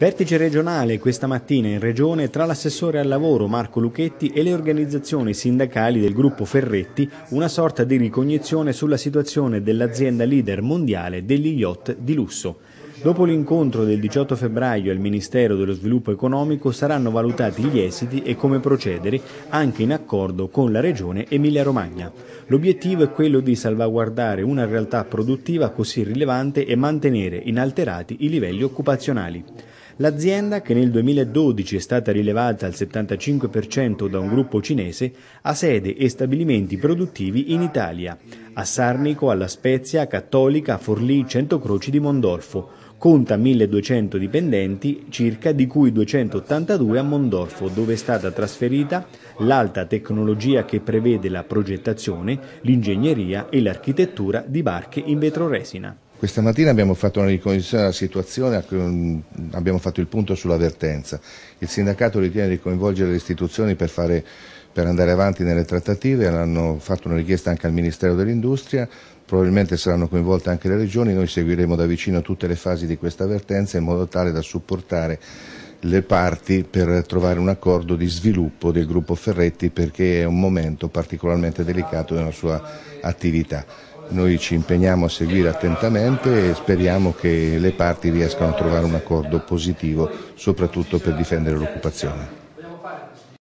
Vertice regionale questa mattina in regione tra l'assessore al lavoro Marco Lucchetti e le organizzazioni sindacali del gruppo Ferretti, una sorta di ricognizione sulla situazione dell'azienda leader mondiale degli yacht di lusso. Dopo l'incontro del 18 febbraio al Ministero dello Sviluppo Economico saranno valutati gli esiti e come procedere, anche in accordo con la Regione Emilia-Romagna. L'obiettivo è quello di salvaguardare una realtà produttiva così rilevante e mantenere inalterati i livelli occupazionali. L'azienda, che nel 2012 è stata rilevata al 75% da un gruppo cinese, ha sede e stabilimenti produttivi in Italia, a Sarnico, alla Spezia, Cattolica, a Forlì, Centocroci di Mondolfo, conta 1200 dipendenti circa, di cui 282 a Mondorfo, dove è stata trasferita l'alta tecnologia che prevede la progettazione, l'ingegneria e l'architettura di barche in vetroresina. Questa mattina abbiamo fatto una ricognizione della situazione, abbiamo fatto il punto sull'avvertenza. Il sindacato ritiene di coinvolgere le istituzioni per fare per andare avanti nelle trattative, hanno fatto una richiesta anche al Ministero dell'Industria, probabilmente saranno coinvolte anche le regioni, noi seguiremo da vicino tutte le fasi di questa avvertenza in modo tale da supportare le parti per trovare un accordo di sviluppo del gruppo Ferretti perché è un momento particolarmente delicato della sua attività. Noi ci impegniamo a seguire attentamente e speriamo che le parti riescano a trovare un accordo positivo soprattutto per difendere l'occupazione.